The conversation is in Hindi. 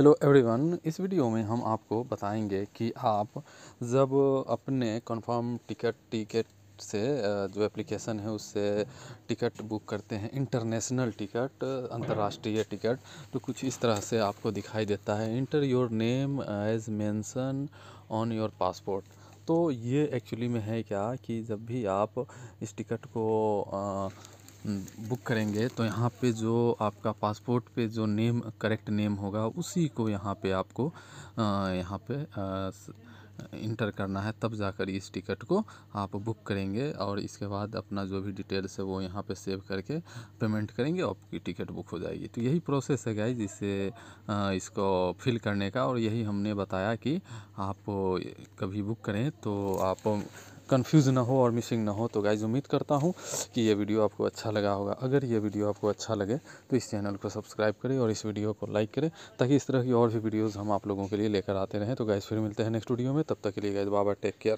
हेलो एवरीवन इस वीडियो में हम आपको बताएंगे कि आप जब अपने कंफर्म टिकट टिकट से जो एप्लीकेशन है उससे टिकट बुक करते हैं इंटरनेशनल टिकट अंतर्राष्ट्रीय टिकट तो कुछ इस तरह से आपको दिखाई देता है enter your name as mention on your passport तो ये एक्चुअली में है क्या कि जब भी आप इस टिकट को बुक करेंगे तो यहाँ पे जो आपका पासपोर्ट पे जो नेम करेक्ट नेम होगा उसी को यहाँ पे आपको यहाँ पे इंटर करना है तब जाकर इस टिकट को आप बुक करेंगे और इसके बाद अपना जो भी डिटेल्स है वो यहाँ पे सेव करके पेमेंट करेंगे और आपकी टिकट बुक हो जाएगी तो यही प्रोसेस है गाइज इसे इसको फिल करने का और यही हमने बताया कि आप कभी बुक करें तो आप कंफ्यूज ना हो और मिसिंग ना हो तो गाइज उम्मीद करता हूँ कि ये वीडियो आपको अच्छा लगा होगा अगर ये वीडियो आपको अच्छा लगे तो इस चैनल को सब्सक्राइब करें और इस वीडियो को लाइक करें ताकि इस तरह की और भी वीडियोज़ हम आप लोगों के लिए लेकर आते रहें तो गाइज़ फिर मिलते हैं नेक्स्ट वीडियो में तब तक के लिए गाइज बाबा टेक केयर